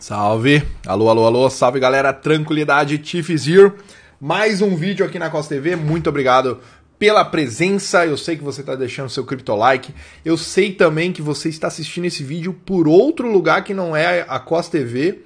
Salve! Alô, alô, alô! Salve galera, tranquilidade, Tiffes here. Mais um vídeo aqui na Costa TV. Muito obrigado pela presença. Eu sei que você está deixando seu cripto like. Eu sei também que você está assistindo esse vídeo por outro lugar que não é a Costa TV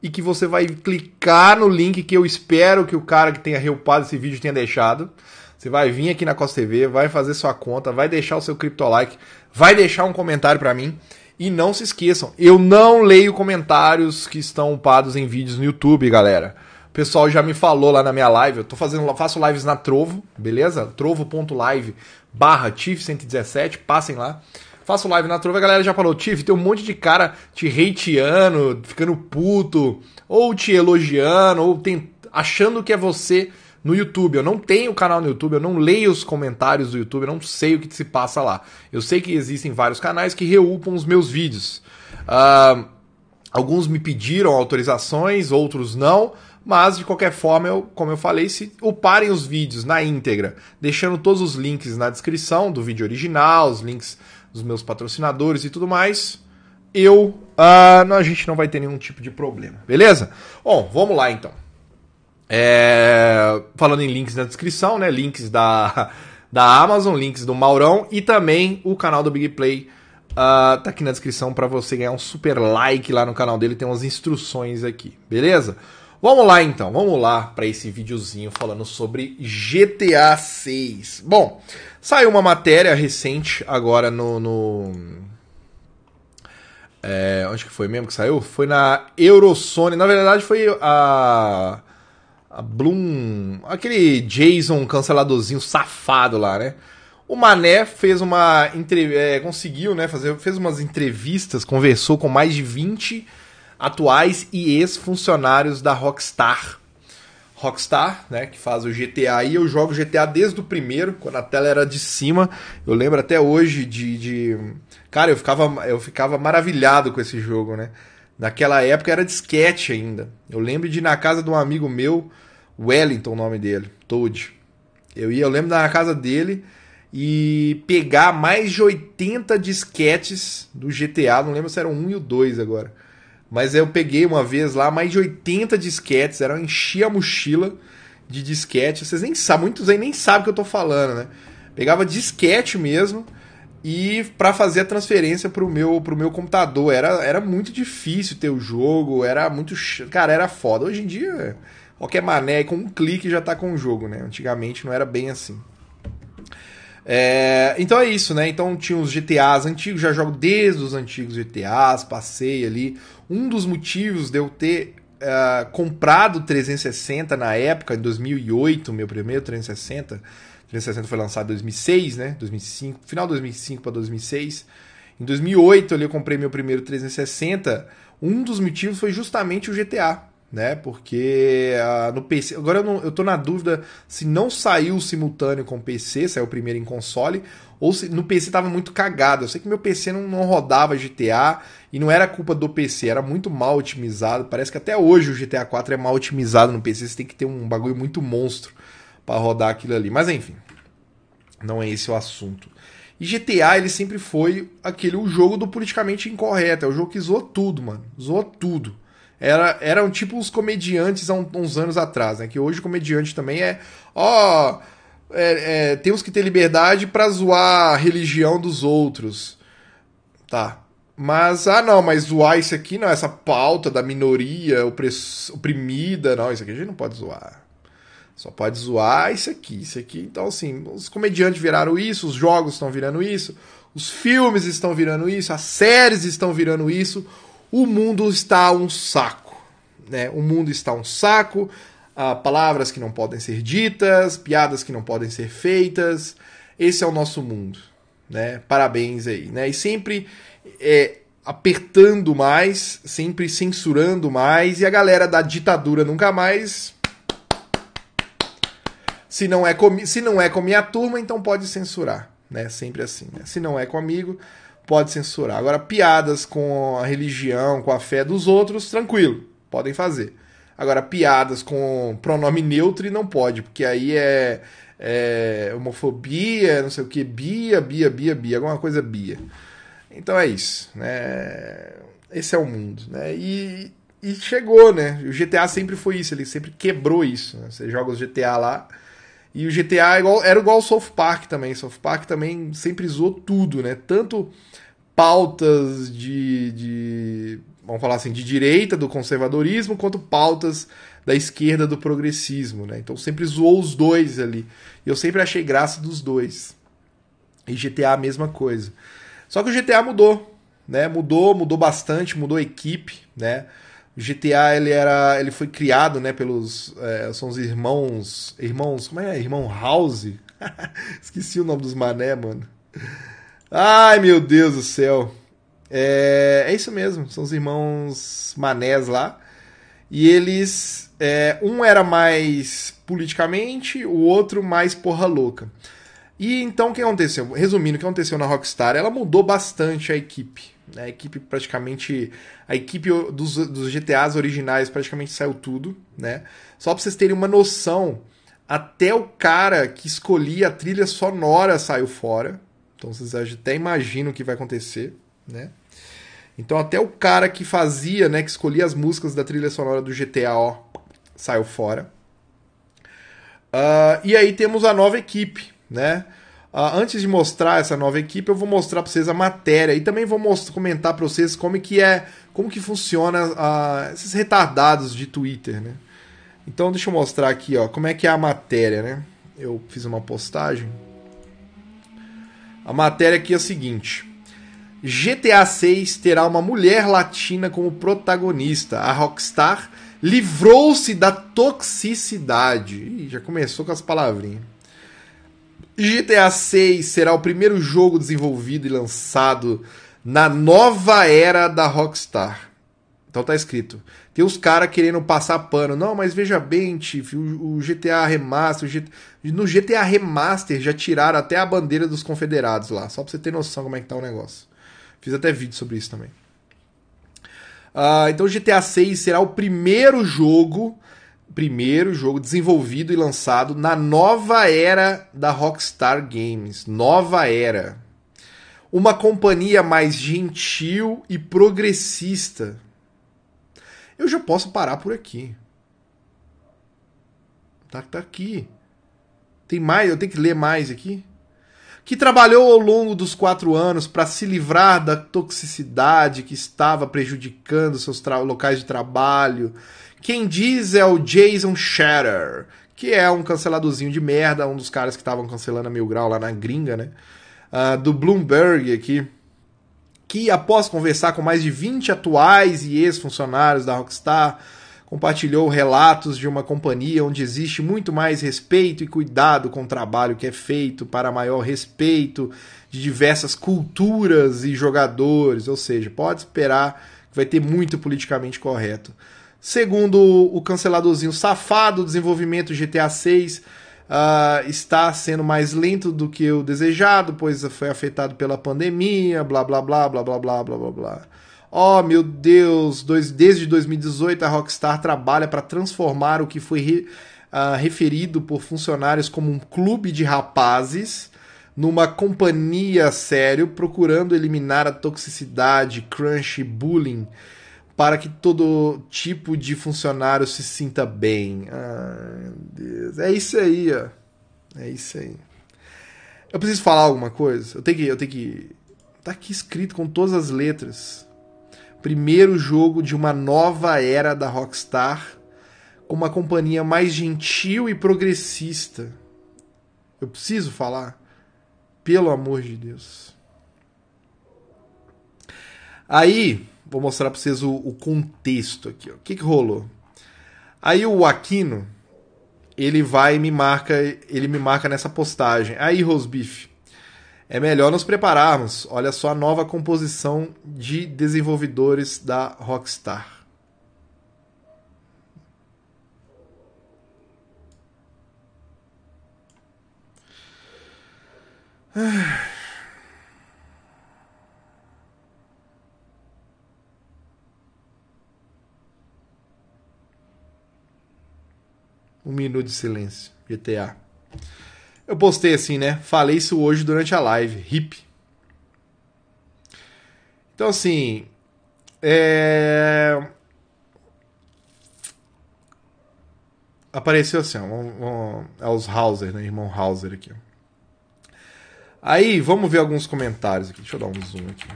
e que você vai clicar no link que eu espero que o cara que tenha reupado esse vídeo tenha deixado. Você vai vir aqui na Costa TV, vai fazer sua conta, vai deixar o seu cripto like, vai deixar um comentário para mim e não se esqueçam, eu não leio comentários que estão upados em vídeos no YouTube, galera. O pessoal já me falou lá na minha live, eu tô fazendo, faço lives na Trovo, beleza? Trovo.live barra Tiff117, passem lá. Faço live na Trovo, a galera já falou, Tiff, tem um monte de cara te hateando, ficando puto, ou te elogiando, ou tem, achando que é você no YouTube. Eu não tenho canal no YouTube, eu não leio os comentários do YouTube, eu não sei o que se passa lá. Eu sei que existem vários canais que reupam os meus vídeos. Uh, alguns me pediram autorizações, outros não. Mas, de qualquer forma, eu, como eu falei, se uparem os vídeos na íntegra, deixando todos os links na descrição do vídeo original, os links dos meus patrocinadores e tudo mais, eu. Uh, não, a gente não vai ter nenhum tipo de problema, beleza? Bom, vamos lá então. É, falando em links na descrição, né? Links da, da Amazon, links do Maurão e também o canal do Big Play. Uh, tá aqui na descrição para você ganhar um super like lá no canal dele, tem umas instruções aqui, beleza? Vamos lá então, vamos lá para esse videozinho falando sobre GTA 6. Bom, saiu uma matéria recente agora no. no é, onde que foi mesmo que saiu? Foi na Eurosony. Na verdade, foi a a Bloom, aquele Jason canceladorzinho safado lá, né? O Mané fez uma é, conseguiu, né, fazer, fez umas entrevistas, conversou com mais de 20 atuais e ex-funcionários da Rockstar. Rockstar, né, que faz o GTA e eu jogo GTA desde o primeiro, quando a tela era de cima. Eu lembro até hoje de, de... cara, eu ficava eu ficava maravilhado com esse jogo, né? Naquela época era disquete ainda. Eu lembro de ir na casa de um amigo meu, Wellington, o nome dele, Toad. Eu ia, eu lembro da casa dele e pegar mais de 80 disquetes do GTA, não lembro se eram um e o dois agora. Mas eu peguei uma vez lá mais de 80 disquetes, era enchia a mochila de disquete. Vocês nem sabem, muitos aí nem sabem o que eu tô falando, né? Pegava disquete mesmo e para fazer a transferência pro meu, pro meu computador. Era, era muito difícil ter o jogo, era muito. Cara, era foda. Hoje em dia, qualquer mané, com um clique já tá com o jogo, né? Antigamente não era bem assim. É, então é isso, né? Então tinha os GTAs antigos, já jogo desde os antigos GTAs, passei ali. Um dos motivos de eu ter uh, comprado 360 na época, em 2008, meu primeiro 360 360 foi lançado em 2006, né? 2005, final de 2005 para 2006. Em 2008 ali, eu comprei meu primeiro 360. Um dos motivos foi justamente o GTA, né? Porque uh, no PC. Agora eu, não, eu tô na dúvida se não saiu simultâneo com o PC, saiu primeiro em console, ou se no PC tava muito cagado. Eu sei que meu PC não, não rodava GTA e não era culpa do PC, era muito mal otimizado. Parece que até hoje o GTA 4 é mal otimizado no PC, você tem que ter um bagulho muito monstro para rodar aquilo ali. Mas enfim, não é esse o assunto. E GTA, ele sempre foi aquele o jogo do politicamente incorreto. É o jogo que zoou tudo, mano. Zoou tudo. Era, eram tipo os comediantes há uns anos atrás, né? Que hoje o comediante também é. Ó. é, é, temos que ter liberdade para zoar a religião dos outros. Tá. Mas, ah não, mas zoar isso aqui, não, essa pauta da minoria opress, oprimida, não, isso aqui a gente não pode zoar. Só pode zoar isso aqui, isso aqui. Então, assim, os comediantes viraram isso, os jogos estão virando isso, os filmes estão virando isso, as séries estão virando isso. O mundo está um saco. Né? O mundo está um saco. Ah, palavras que não podem ser ditas, piadas que não podem ser feitas. Esse é o nosso mundo. Né? Parabéns aí. Né? E sempre é, apertando mais, sempre censurando mais, e a galera da ditadura nunca mais se não é, com se não é com a minha turma, então pode censurar. Né? Sempre assim. Né? Se não é comigo, pode censurar. Agora, piadas com a religião, com a fé dos outros, tranquilo, podem fazer. Agora, piadas com pronome neutro não pode, porque aí é, é homofobia, não sei o que, bia, bia, bia, bia, alguma coisa bia. Então é isso, né? Esse é o mundo, né? E, e chegou, né? O GTA sempre foi isso, ele sempre quebrou isso. Né? Você joga os GTA lá, e o GTA é igual, era igual ao South Park também. South Park também sempre zoou tudo, né? Tanto pautas de, de, vamos falar assim, de direita do conservadorismo, quanto pautas da esquerda do progressismo, né? Então sempre zoou os dois ali. E eu sempre achei graça dos dois. E GTA a mesma coisa. Só que o GTA mudou, né? Mudou, mudou bastante, mudou a equipe, né? GTA ele era, ele foi criado, né, pelos é, são os irmãos, irmãos, como é, irmão House. Esqueci o nome dos mané, mano. Ai, meu Deus do céu. É, é isso mesmo, são os irmãos manés lá. E eles, é, um era mais politicamente, o outro mais porra louca. E então o que aconteceu? Resumindo o que aconteceu na Rockstar, ela mudou bastante a equipe. Né? A equipe praticamente. A equipe dos, dos GTAs originais praticamente saiu tudo, né? Só para vocês terem uma noção, até o cara que escolhia a trilha sonora saiu fora. Então vocês até imaginam o que vai acontecer, né? Então até o cara que fazia, né, que escolhia as músicas da trilha sonora do GTA, ó, saiu fora. Uh, e aí temos a nova equipe, né? Uh, antes de mostrar essa nova equipe, eu vou mostrar para vocês a matéria e também vou mostrar, comentar para vocês como que é, como que funciona uh, esses retardados de Twitter, né? Então deixa eu mostrar aqui, ó, como é que é a matéria, né? Eu fiz uma postagem. A matéria aqui é a seguinte: GTA 6 terá uma mulher latina como protagonista. A Rockstar livrou-se da toxicidade. Ih, já começou com as palavrinhas GTA 6 será o primeiro jogo desenvolvido e lançado na nova era da Rockstar. Então tá escrito. Tem os caras querendo passar pano. Não, mas veja bem, Tiff, o, o, GTA Remaster. O G... No GTA Remaster já tiraram até a bandeira dos confederados lá. Só pra você ter noção como é que tá o negócio. Fiz até vídeo sobre isso também. Uh, então GTA 6 será o primeiro jogo primeiro jogo desenvolvido e lançado na nova era da Rockstar Games. Nova era. Uma companhia mais gentil e progressista. Eu já posso parar por aqui. Tá, tá aqui. Tem mais? Eu tenho que ler mais aqui? que trabalhou ao longo dos quatro anos para se livrar da toxicidade que estava prejudicando seus locais de trabalho, quem diz é o Jason Shatter, que é um canceladorzinho de merda, um dos caras que estavam cancelando a Mil Grau lá na gringa, né? Uh, do Bloomberg aqui, que após conversar com mais de 20 atuais e ex-funcionários da Rockstar, compartilhou relatos de uma companhia onde existe muito mais respeito e cuidado com o trabalho que é feito para maior respeito de diversas culturas e jogadores, ou seja, pode esperar que vai ter muito politicamente correto. Segundo o canceladorzinho safado, o desenvolvimento GTA 6 uh, está sendo mais lento do que o desejado, pois foi afetado pela pandemia, blá blá blá blá blá blá blá blá blá. Oh meu Deus, dois, desde 2018 a Rockstar trabalha para transformar o que foi re, uh, referido por funcionários como um clube de rapazes numa companhia sério, procurando eliminar a toxicidade, crunch e bullying para que todo tipo de funcionário se sinta bem. Ah, meu Deus. É isso aí, ó. É isso aí. Eu preciso falar alguma coisa? Eu tenho que. Eu tenho que. Tá aqui escrito com todas as letras. Primeiro jogo de uma nova era da Rockstar com uma companhia mais gentil e progressista. Eu preciso falar? Pelo amor de Deus. Aí, vou mostrar para vocês o, o, contexto aqui. O que, que rolou? Aí o Aquino, ele vai e me marca, ele me marca nessa postagem. Aí, Rosbife, é melhor nos prepararmos. Olha só a nova composição de desenvolvedores da Rockstar. Ah. Um minuto de silêncio. GTA. Eu postei assim, né? Falei isso hoje durante a live. Hip. Então, assim. É... Apareceu assim, ó, é os Hauser, né? Irmão Hauser aqui. Aí, vamos ver alguns comentários aqui. Deixa eu dar um zoom aqui.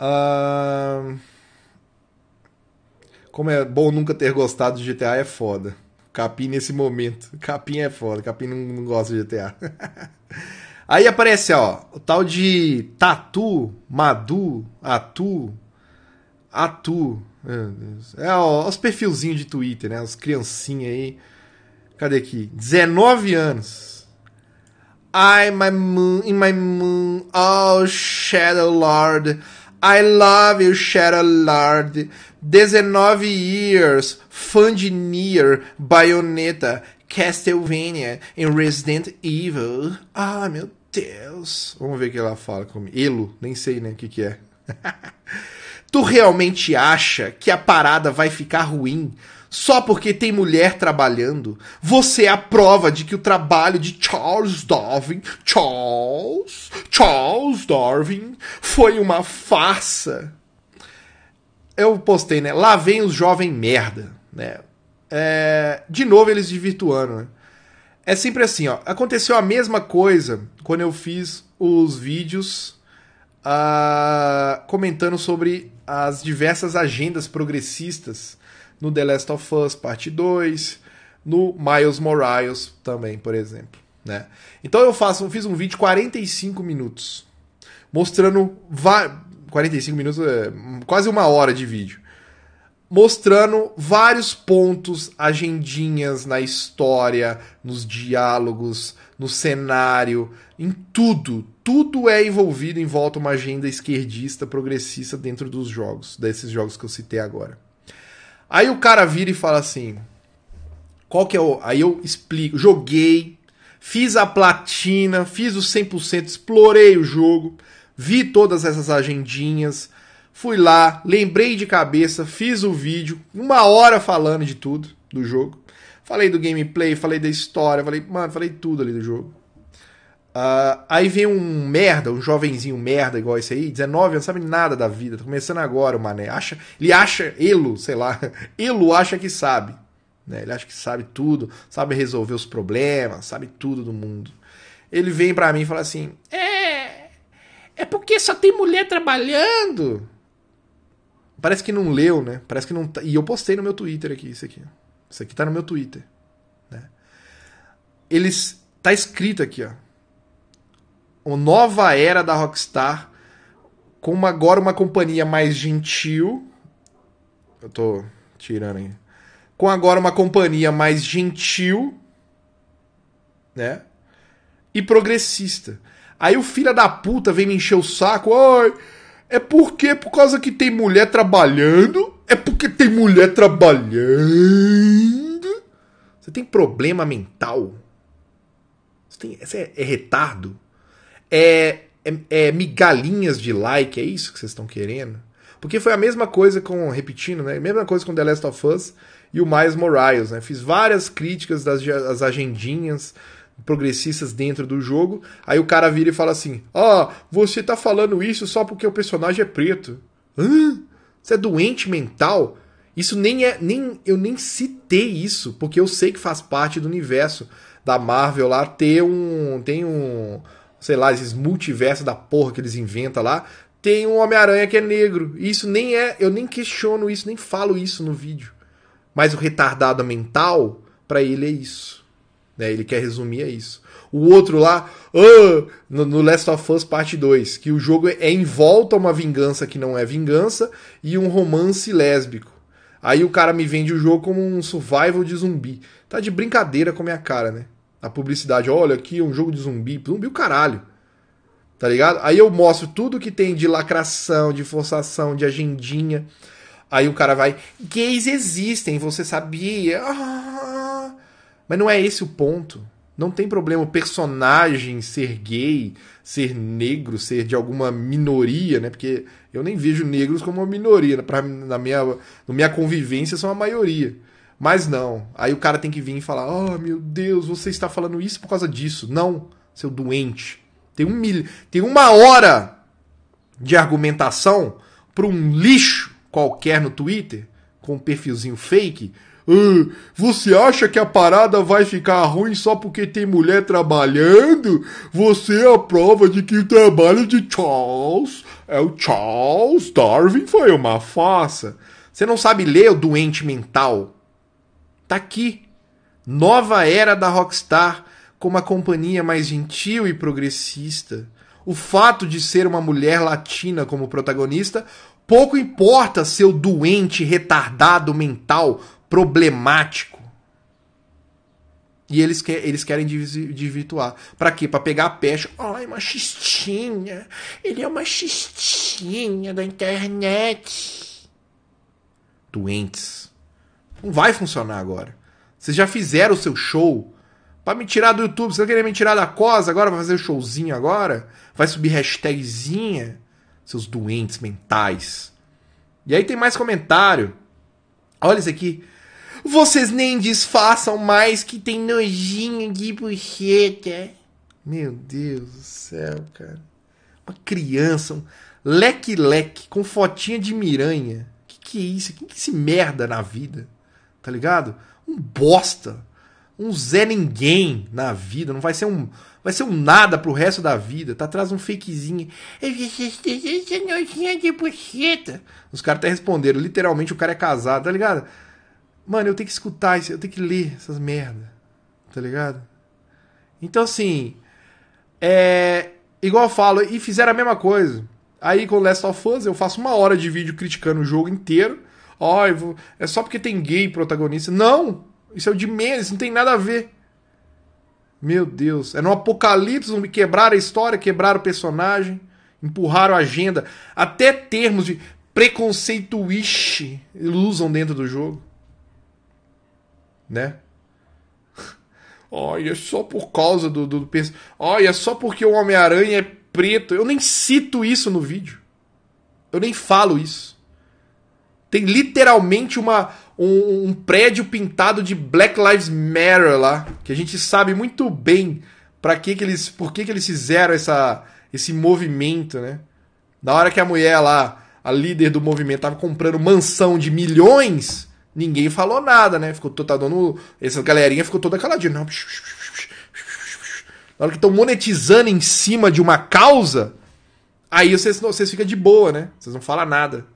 Uh... Como é bom nunca ter gostado de GTA é foda. Capim nesse momento. Capim é foda, Capim não, não gosta de GTA. Aí aparece, ó, o tal de Tatu, Madu, Atu, Atu. É, ó, os perfilzinhos de Twitter, né? Os criancinhas aí. Cadê aqui? 19 anos. I, my moon, in my moon, oh, Shadow Lord. I Love You, Shadow Lord, 19 Years, Fã de Nier, Bayonetta, Castlevania e Resident Evil. Ah, meu Deus. Vamos ver o que ela fala comigo. Elo, nem sei né o que, que é. tu realmente acha que a parada vai ficar ruim só porque tem mulher trabalhando, você é a prova de que o trabalho de Charles Darwin, Charles, Charles Darwin, foi uma farsa. Eu postei, né? Lá vem os jovem merda, né? É, de novo eles desvirtuando, né? É sempre assim, ó. Aconteceu a mesma coisa quando eu fiz os vídeos uh, comentando sobre as diversas agendas progressistas no The Last of Us Parte 2, no Miles Morales também, por exemplo. Né? Então eu faço, eu fiz um vídeo de 45 minutos, mostrando 45 minutos, é, quase uma hora de vídeo, mostrando vários pontos, agendinhas na história, nos diálogos, no cenário, em tudo. Tudo é envolvido em volta uma agenda esquerdista progressista dentro dos jogos, desses jogos que eu citei agora. Aí o cara vira e fala assim: qual que é o. Aí eu explico, joguei, fiz a platina, fiz o 100%, explorei o jogo, vi todas essas agendinhas, Fui lá, lembrei de cabeça, fiz o vídeo, uma hora falando de tudo do jogo. Falei do gameplay, falei da história, falei, mano, falei tudo ali do jogo. Uh, aí vem um merda, um jovenzinho merda igual esse aí, 19 não sabe nada da vida, tá começando agora o mané. Acha, ele acha, Elo, sei lá, Elo acha que sabe. Né? Ele acha que sabe tudo, sabe resolver os problemas, sabe tudo do mundo. Ele vem pra mim e fala assim: É. É porque só tem mulher trabalhando. Parece que não leu, né? Parece que não. Tá... E eu postei no meu Twitter aqui, isso aqui. Isso aqui tá no meu Twitter. Né? Eles. Tá escrito aqui, ó. o nova era da Rockstar. Com uma, agora uma companhia mais gentil. Eu tô tirando aí. Com agora uma companhia mais gentil. Né? E progressista. Aí o filho da puta vem me encher o saco. Oi! Oh, é porque por causa que tem mulher trabalhando, é porque tem mulher trabalhando. Você tem problema mental? Você, tem, você é, é, retardo? É, é, é migalhinhas de like? É isso que vocês estão querendo? Porque foi a mesma coisa com, repetindo, né? A mesma coisa com The Last of Us e o Miles Morales, né? Fiz várias críticas das as agendinhas progressistas dentro do jogo. Aí o cara vira e fala assim: ó, você tá falando isso só porque o personagem é preto". Hã? Você é doente mental? Isso nem é nem eu nem citei isso, porque eu sei que faz parte do universo da Marvel lá ter um tem um, sei lá, esses multiversos da porra que eles inventam lá, tem um Homem-Aranha que é negro. Isso nem é, eu nem questiono isso, nem falo isso no vídeo. Mas o retardado mental para ele é isso. Né? Ele quer resumir a é isso. O outro lá, oh, no, no, Last of Us Parte 2, que o jogo é em volta a uma vingança que não é vingança e um romance lésbico. Aí o cara me vende o jogo como um survival de zumbi. Tá de brincadeira com a minha cara, né? A publicidade, olha aqui, um jogo de zumbi. Zumbi o caralho. Tá ligado? Aí eu mostro tudo que tem de lacração, de forçação, de agendinha. Aí o cara vai, gays existem, você sabia? Ah! Mas não é esse o ponto. Não tem problema o personagem ser gay, ser negro, ser de alguma minoria, né? Porque eu nem vejo negros como uma minoria. Pra, na, minha, na minha convivência são a maioria. Mas não. Aí o cara tem que vir e falar: Oh meu Deus, você está falando isso por causa disso. Não, seu doente. Tem, um mil... tem uma hora de argumentação para um lixo qualquer no Twitter, com um perfilzinho fake, você acha que a parada vai ficar ruim só porque tem mulher trabalhando? Você é a prova de que o trabalho de Charles é o Charles Darwin foi uma farsa. Você não sabe ler o doente mental? Tá aqui. Nova era da Rockstar com uma companhia mais gentil e progressista. O fato de ser uma mulher latina como protagonista pouco importa seu doente retardado mental problemático. E eles, que, eles querem desvirtuar. Pra quê? Pra pegar a peste. Ai, machistinha. Ele é uma xistinha da internet. Doentes. Não vai funcionar agora. Vocês já fizeram o seu show pra me tirar do YouTube. Vocês querem me tirar da COS agora? Vai fazer o showzinho agora? Vai subir hashtagzinha? Seus doentes mentais. E aí tem mais comentário. Olha isso aqui. Vocês nem disfarçam mais que tem nojinho de bucheta. Meu Deus do céu, cara. Uma criança, um leque-leque, com fotinha de miranha. Que que é isso? Quem que é se merda na vida? Tá ligado? Um bosta. Um Zé Ninguém na vida. Não vai ser um vai ser um nada pro resto da vida. Tá atrás de um fakezinho. Os caras até responderam. Literalmente o cara é casado, tá ligado? Mano, eu tenho que escutar isso, eu tenho que ler essas merda. Tá ligado? Então, assim. É. Igual eu falo, e fizeram a mesma coisa. Aí com Last of Us eu faço uma hora de vídeo criticando o jogo inteiro. Ó, oh, é só porque tem gay protagonista. Não! Isso é o de menos, isso não tem nada a ver. Meu Deus. É no apocalipse, me quebraram a história, quebraram o personagem, empurraram a agenda. Até termos de preconceituiche ilusam dentro do jogo né? Olha, é só por causa do, do, do Olha, é só porque o Homem-Aranha é preto. Eu nem cito isso no vídeo. Eu nem falo isso. Tem literalmente uma, um, um prédio pintado de Black Lives Matter lá. Que a gente sabe muito bem para que, que eles. Por que, que eles fizeram essa, esse movimento, né? Na hora que a mulher lá, a líder do movimento, tava comprando mansão de milhões ninguém falou nada, né? Ficou tá dando. Essa galerinha ficou toda caladinha. Não. Na hora que estão monetizando em cima de uma causa, aí vocês, vocês ficam de boa, né? Vocês não falam nada.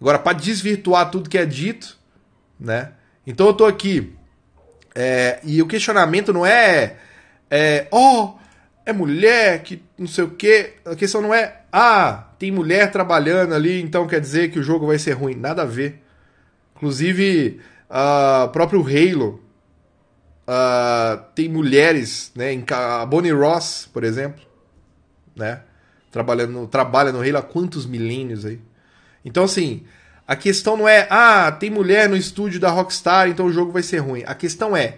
Agora, para desvirtuar tudo que é dito, né? Então eu tô aqui. É, e o questionamento não é, é. Oh, é mulher que não sei o quê. A questão não é. Ah, tem mulher trabalhando ali, então quer dizer que o jogo vai ser ruim. Nada a ver. Inclusive, o uh, próprio Halo uh, tem mulheres, né? a Bonnie Ross, por exemplo, né? Trabalhando, trabalha no Halo há quantos milênios aí? Então, assim, a questão não é, ah, tem mulher no estúdio da Rockstar, então o jogo vai ser ruim. A questão é,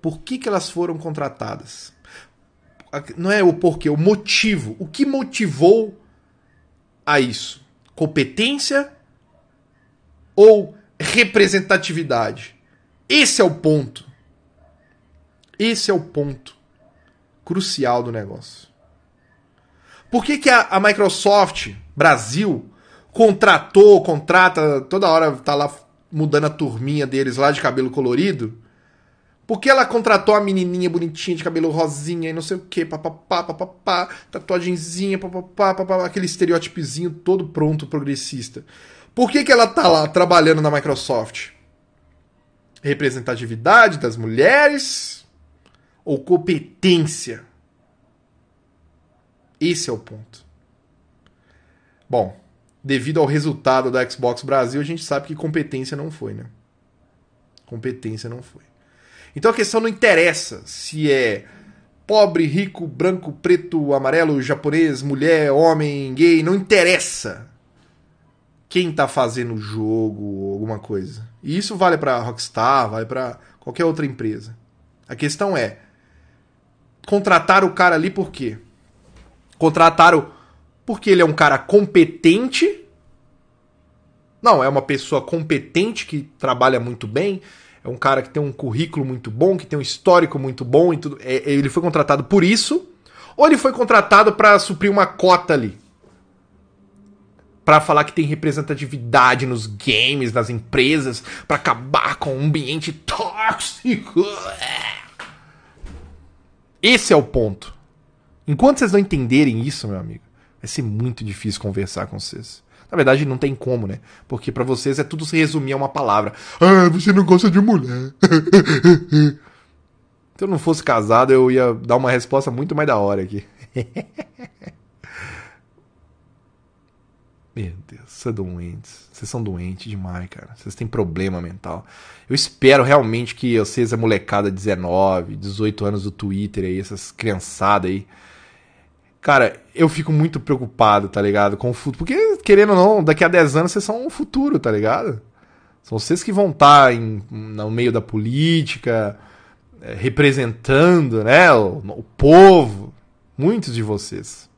por que, que elas foram contratadas? Não é o porquê, o motivo. O que motivou a isso? Competência ou representatividade. Esse é o ponto. Esse é o ponto crucial do negócio. Por que, que a, a Microsoft Brasil contratou, contrata, toda hora tá lá mudando a turminha deles lá de cabelo colorido? Por que ela contratou a menininha bonitinha de cabelo rosinha e não sei o que, papapá, papapá, tatuagenzinha, papapá, papapá, aquele estereotipezinho todo pronto progressista. Por que, que ela tá lá trabalhando na Microsoft? Representatividade das mulheres ou competência? Esse é o ponto. Bom, devido ao resultado da Xbox Brasil, a gente sabe que competência não foi, né? Competência não foi. Então a questão não interessa se é pobre, rico, branco, preto, amarelo, japonês, mulher, homem, gay, não interessa quem tá fazendo o jogo alguma coisa. E isso vale para Rockstar, vale para qualquer outra empresa. A questão é contratar o cara ali por quê? Contrataram porque ele é um cara competente? Não, é uma pessoa competente que trabalha muito bem, é um cara que tem um currículo muito bom, que tem um histórico muito bom e tudo. É, é ele foi contratado por isso? Ou ele foi contratado para suprir uma cota ali? para falar que tem representatividade nos games, nas empresas, para acabar com um ambiente tóxico. É. Esse é o ponto. Enquanto vocês não entenderem isso, meu amigo, vai ser muito difícil conversar com vocês. Na verdade, não tem como, né? Porque para vocês é tudo se resumir a uma palavra. Ah, você não gosta de mulher. se eu não fosse casado, eu ia dar uma resposta muito mais da hora aqui. Meu Deus, vocês são doentes. Vocês são doentes demais, cara. Vocês têm problema mental. Eu espero realmente que vocês, a molecada de 19, 18 anos do Twitter aí, essas criançadas aí. Cara, eu fico muito preocupado, tá ligado? Com o futuro. Porque, querendo ou não, daqui a 10 anos vocês são o futuro, tá ligado? São vocês que vão estar tá em, no meio da política, é, representando, né? O, o povo. Muitos de vocês.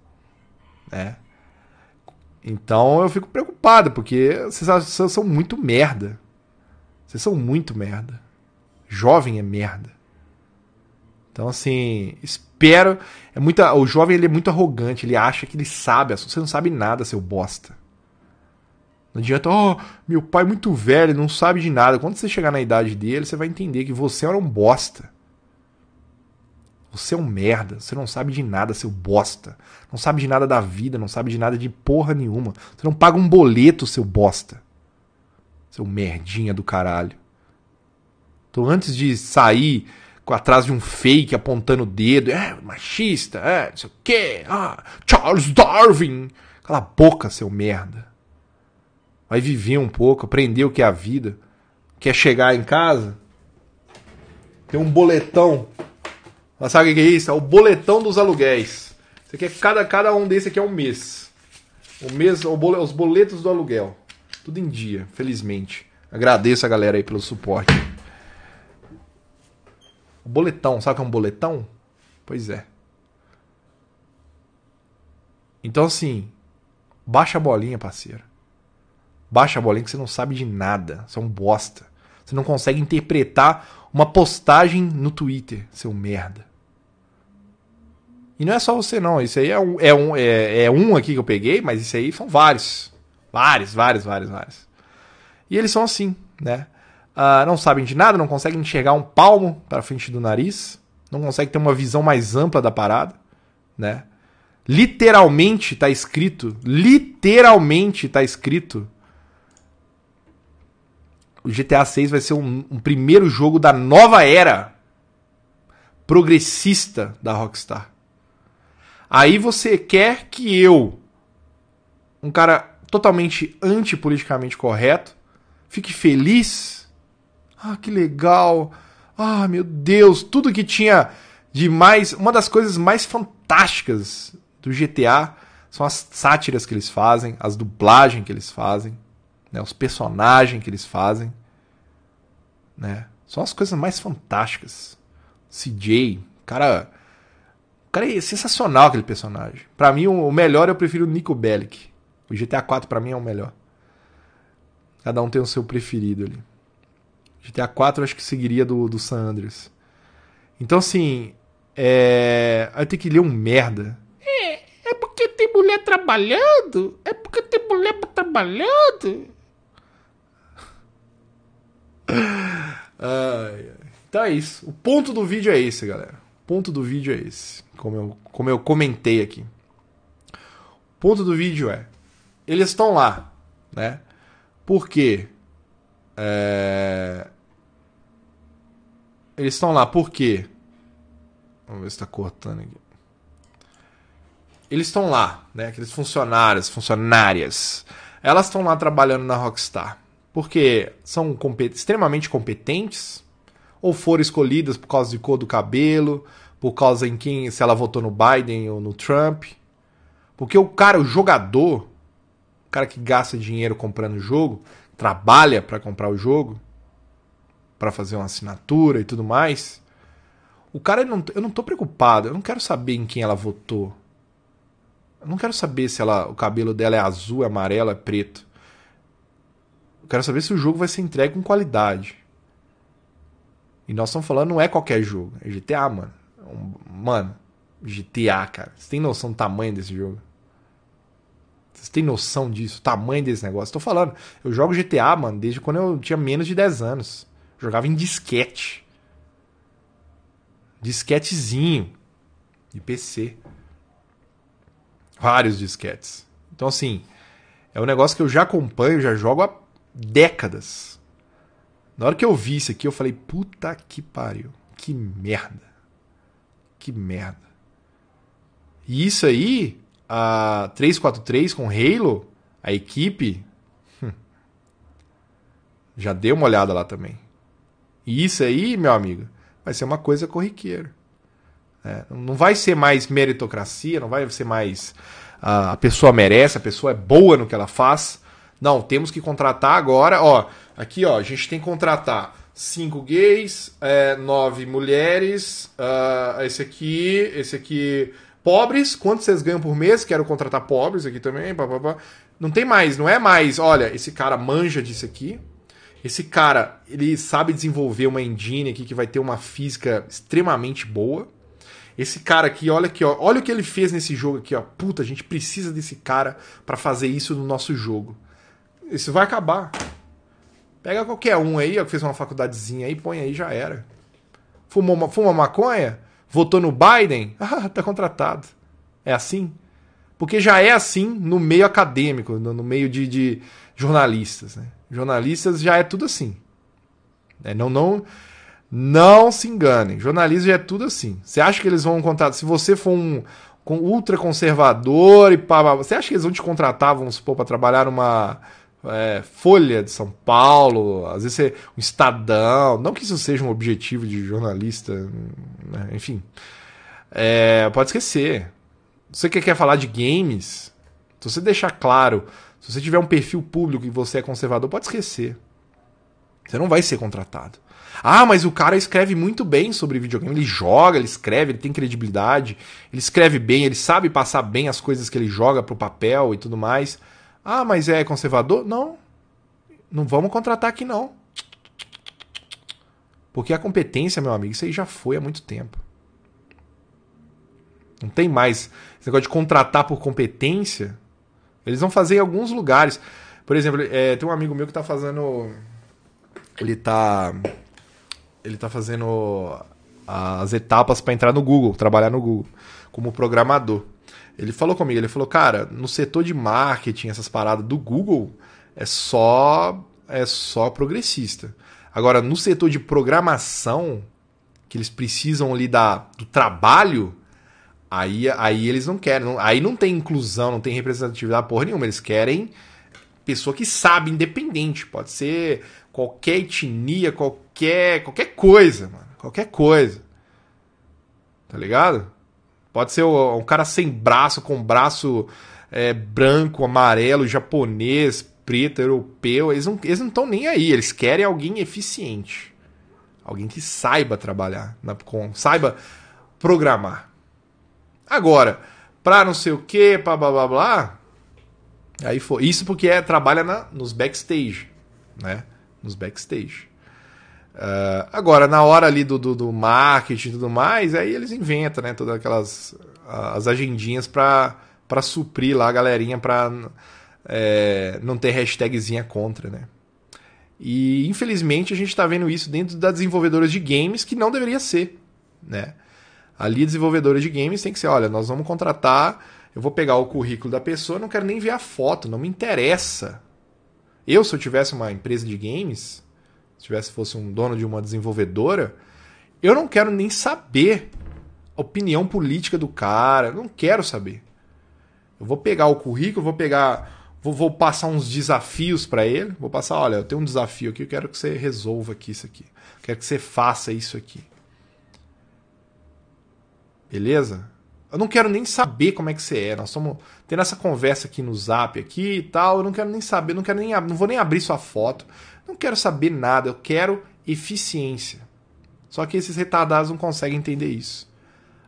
Né? Então eu fico preocupado, porque vocês são muito merda. Vocês são muito merda. Jovem é merda. Então, assim, espero. É muita, o jovem ele é muito arrogante, ele acha que ele sabe. Você não sabe nada, seu bosta. Não adianta, oh, meu pai é muito velho, não sabe de nada. Quando você chegar na idade dele, você vai entender que você era um bosta. Você é um merda, você não sabe de nada, seu bosta. Não sabe de nada da vida, não sabe de nada de porra nenhuma. Você não paga um boleto, seu bosta. Seu merdinha do caralho. Então antes de sair atrás de um fake apontando o dedo, é, machista, é, não sei o quê, ah, Charles Darwin. Cala a boca, seu merda. Vai viver um pouco, aprender o que é a vida. Quer chegar em casa? Tem um boletão mas sabe o que é isso? É o boletão dos aluguéis. Isso aqui é cada, cada um desse aqui é um mês. O mês, os boletos do aluguel. Tudo em dia, felizmente. Agradeço a galera aí pelo suporte. O boletão, sabe o que é um boletão? Pois é. Então assim, baixa a bolinha, parceiro. Baixa a bolinha que você não sabe de nada. Você é um bosta. Você não consegue interpretar uma postagem no Twitter, seu merda. E não é só você, não. Isso aí é um, é um, é, é um aqui que eu peguei, mas isso aí são vários. Vários, vários, vários, vários. E eles são assim, né? Ah, não sabem de nada, não conseguem enxergar um palmo para frente do nariz, não conseguem ter uma visão mais ampla da parada, né? Literalmente está escrito, literalmente está escrito. O GTA 6 vai ser um, um primeiro jogo da nova era progressista da Rockstar. Aí você quer que eu, um cara totalmente antipoliticamente correto, fique feliz? Ah, que legal! Ah, meu Deus, tudo que tinha de mais. Uma das coisas mais fantásticas do GTA são as sátiras que eles fazem, as dublagens que eles fazem, né, os personagens que eles fazem. Né? São as coisas mais fantásticas. CJ, cara cara é sensacional aquele personagem. Para mim, o melhor eu prefiro o Nico Bellic. O GTA 4 para mim é o melhor. Cada um tem o seu preferido ali. GTA 4 eu acho que seguiria do, do San Andreas. Então, assim, é... Aí tem que ler um merda. É, é porque tem mulher trabalhando? É porque tem mulher trabalhando? ah, então é isso. O ponto do vídeo é esse, galera ponto do vídeo é esse, como eu, como eu comentei aqui. O ponto do vídeo é: eles estão lá, né? Porque é... eles estão lá porque vamos ver se está cortando aqui. Eles estão lá, né? Aqueles funcionários, funcionárias, elas estão lá trabalhando na Rockstar porque são compet extremamente competentes ou foram escolhidas por causa de cor do cabelo, por causa em quem, se ela votou no Biden ou no Trump. Porque o cara, o jogador, o cara que gasta dinheiro comprando o jogo, trabalha para comprar o jogo, para fazer uma assinatura e tudo mais. O cara, eu não, eu não tô preocupado, eu não quero saber em quem ela votou. Eu não quero saber se ela, o cabelo dela é azul, é amarelo, é preto. Eu quero saber se o jogo vai ser entregue com qualidade. E nós estamos falando, não é qualquer jogo. É GTA, mano. É mano, GTA, cara. Você tem noção do tamanho desse jogo? Vocês têm noção disso? O tamanho desse negócio? Tô falando, eu jogo GTA, mano, desde quando eu tinha menos de 10 anos. Jogava em disquete. Disquetezinho. De PC. Vários disquetes. Então, assim, é um negócio que eu já acompanho, já jogo há décadas. Na hora que eu vi isso aqui, eu falei, puta que pariu. Que merda. Que merda. E isso aí, a 343 com Halo, a equipe. Hum, já deu uma olhada lá também. E isso aí, meu amigo, vai ser uma coisa corriqueira. É, não vai ser mais meritocracia, não vai ser mais a pessoa merece, a pessoa é boa no que ela faz. Não, temos que contratar agora, ó. Aqui, ó, a gente tem que contratar cinco gays, é, nove mulheres, uh, esse aqui, esse aqui. Pobres, quanto vocês ganham por mês? Quero contratar pobres aqui também, Não tem mais, não é mais. Olha, esse cara manja disso aqui. Esse cara, ele sabe desenvolver uma engine aqui que vai ter uma física extremamente boa. Esse cara aqui, olha aqui, ó, olha o que ele fez nesse jogo aqui, ó. Puta, a gente precisa desse cara para fazer isso no nosso jogo. Isso vai acabar. Pega qualquer um aí, ó, que fez uma faculdadezinha aí, põe aí, já era. Fumou fuma maconha? Votou no Biden? Ah, tá contratado. É assim? Porque já é assim no meio acadêmico, no, meio de, de jornalistas. Né? Jornalistas já é tudo assim. É, não, não, não se enganem. Jornalismo já é tudo assim. Você acha que eles vão contratar? Se você for um, um ultraconservador e pá, pá, você acha que eles vão te contratar, vamos supor, para trabalhar numa é, Folha de São Paulo, às vezes é um Estadão. Não que isso seja um objetivo de jornalista, né? enfim. É, pode esquecer. Você que quer falar de games, se você deixar claro, se você tiver um perfil público e você é conservador, pode esquecer. Você não vai ser contratado. Ah, mas o cara escreve muito bem sobre videogame. Ele joga, ele escreve, ele tem credibilidade, ele escreve bem, ele sabe passar bem as coisas que ele joga pro papel e tudo mais. Ah, mas é conservador? Não. Não vamos contratar aqui, não. Porque a competência, meu amigo, isso aí já foi há muito tempo. Não tem mais esse negócio de contratar por competência. Eles vão fazer em alguns lugares. Por exemplo, é, tem um amigo meu que está fazendo. Ele está Ele tá fazendo as etapas para entrar no Google, trabalhar no Google, como programador. Ele falou comigo, ele falou, cara, no setor de marketing, essas paradas do Google, é só é só progressista. Agora, no setor de programação, que eles precisam ali da, do trabalho, aí, aí eles não querem. Não, aí não tem inclusão, não tem representatividade porra nenhuma. Eles querem pessoa que sabe, independente. Pode ser qualquer etnia, qualquer, qualquer coisa, mano. Qualquer coisa. Tá ligado? Pode ser um cara sem braço, com braço é, branco, amarelo, japonês, preto, europeu. Eles não estão nem aí. Eles querem alguém eficiente. Alguém que saiba trabalhar, na, com, saiba programar. Agora, pra não sei o que, pra blá blá blá. Aí foi. Isso porque é, trabalha na, nos backstage, né? Nos backstage. Uh, agora, na hora ali do, do, do, marketing e tudo mais, aí eles inventam, né? Todas aquelas as agendinhas para suprir lá a galerinha para é, não ter hashtagzinha contra, né? E infelizmente a gente está vendo isso dentro das desenvolvedoras de games que não deveria ser, né? Ali desenvolvedora de games tem que ser, olha, nós vamos contratar, eu vou pegar o currículo da pessoa, não quero nem ver a foto, não me interessa. Eu se eu tivesse uma empresa de games, se tivesse fosse um dono de uma desenvolvedora, eu não quero nem saber a opinião política do cara, não quero saber. Eu vou pegar o currículo, vou pegar, vou, vou passar uns desafios para ele, vou passar, olha, eu tenho um desafio aqui, eu quero que você resolva aqui isso aqui, eu quero que você faça isso aqui. Beleza? Eu não quero nem saber como é que você é. Nós estamos tendo essa conversa aqui no Zap aqui e tal. Eu não quero nem saber, não quero nem, não vou nem abrir sua foto, não quero saber nada, eu quero eficiência. Só que esses retardados não conseguem entender isso.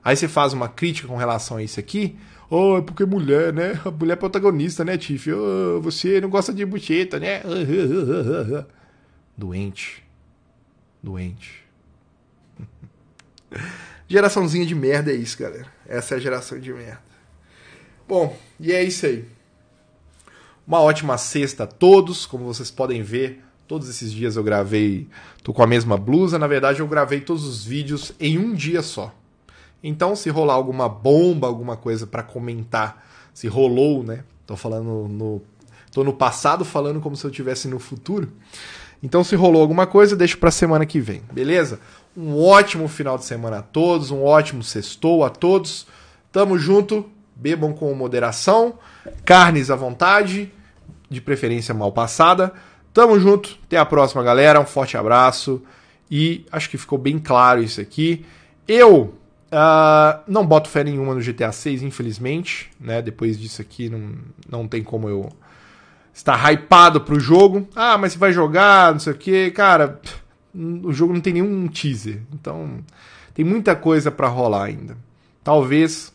Aí você faz uma crítica com relação a isso aqui. Oh, é porque mulher, né? A mulher é protagonista, né, Tiff? Oh, você não gosta de bucheta, né? Doente. Doente. Geraçãozinha de merda é isso, galera. Essa é a geração de merda. Bom, e é isso aí. Uma ótima sexta a todos. Como vocês podem ver, Todos esses dias eu gravei, tô com a mesma blusa, na verdade eu gravei todos os vídeos em um dia só. Então, se rolar alguma bomba, alguma coisa para comentar, se rolou, né? Tô falando no tô no passado falando como se eu tivesse no futuro. Então, se rolou alguma coisa, deixo para semana que vem, beleza? Um ótimo final de semana a todos, um ótimo sextou a todos. Tamo junto, bebam com moderação, carnes à vontade, de preferência mal passada. Tamo junto, até a próxima, galera. Um forte abraço. E acho que ficou bem claro isso aqui. Eu uh, não boto fé nenhuma no GTA 6, infelizmente. Né? Depois disso aqui, não, não tem como eu estar hypado pro jogo. Ah, mas você vai jogar, não sei o que. Cara, o jogo não tem nenhum teaser. Então, tem muita coisa para rolar ainda. Talvez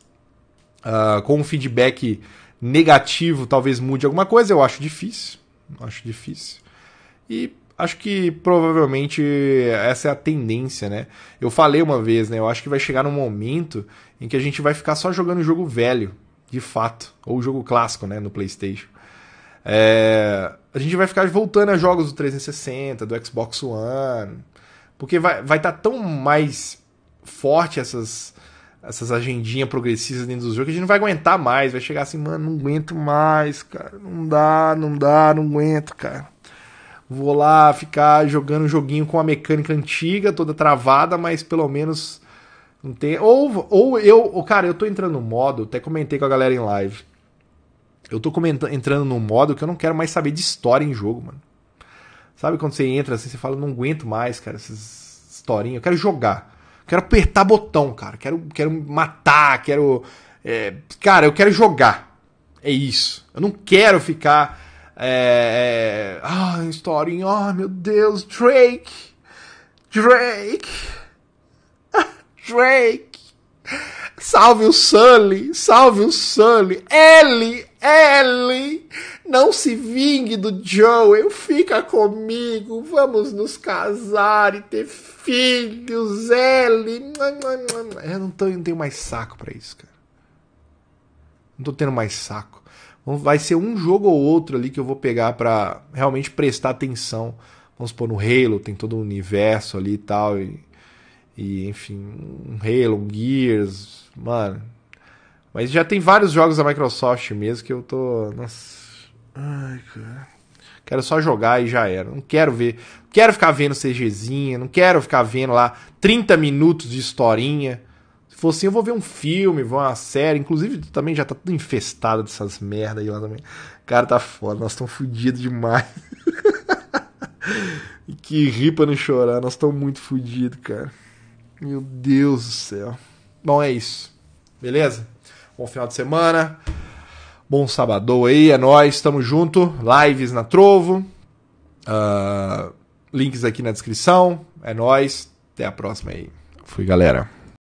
uh, com um feedback negativo, talvez mude alguma coisa. Eu acho difícil. Acho difícil. E acho que provavelmente essa é a tendência, né? Eu falei uma vez, né? Eu acho que vai chegar um momento em que a gente vai ficar só jogando jogo velho, de fato, ou jogo clássico, né, no PlayStation. É... a gente vai ficar voltando a jogos do 360, do Xbox One, porque vai estar vai tá tão mais forte essas essas agendinhas progressistas dentro dos jogos que a gente não vai aguentar mais, vai chegar assim, mano, não aguento mais, cara, não dá, não dá, não aguento, cara. Vou lá ficar jogando um joguinho com a mecânica antiga, toda travada, mas pelo menos não tem. Ou, ou eu. cara, eu tô entrando no modo, até comentei com a galera em live. Eu tô entrando num modo que eu não quero mais saber de história em jogo, mano. Sabe quando você entra assim, você fala, não aguento mais, cara, essas historinhas. Eu quero jogar. quero apertar botão, cara. quero, quero matar, quero. É... cara, eu quero jogar. É isso. Eu não quero ficar é, é, ah, historinha, oh meu Deus, Drake! Drake! Drake! Salve o Sully! Salve o Sully! Ellie! Ellie! Não se vingue do Joe, fica comigo, vamos nos casar e ter filhos, Ellie! Eu não, tô, eu não tenho mais saco para isso, cara. Não tô tendo mais saco. Vai ser um jogo ou outro ali que eu vou pegar para realmente prestar atenção. Vamos supor, no Halo tem todo o um universo ali e tal. E, e enfim, um Halo, um Gears, mano. Mas já tem vários jogos da Microsoft mesmo que eu tô. Nossa. Ai, cara. Quero só jogar e já era. Não quero ver. Não quero ficar vendo CGzinha. Não quero ficar vendo lá 30 minutos de historinha. Falou assim: eu vou ver um filme, vou uma série. Inclusive, também já tá tudo infestado dessas merda aí lá também. Cara, tá foda, nós estamos fodidos demais. que ri pra não chorar, nós estamos muito fodidos, cara. Meu Deus do céu. Bom, é isso. Beleza? Bom final de semana. Bom sábado aí, é nóis, tamo junto. Lives na Trovo. Uh, links aqui na descrição. É nóis. Até a próxima aí. Fui, galera.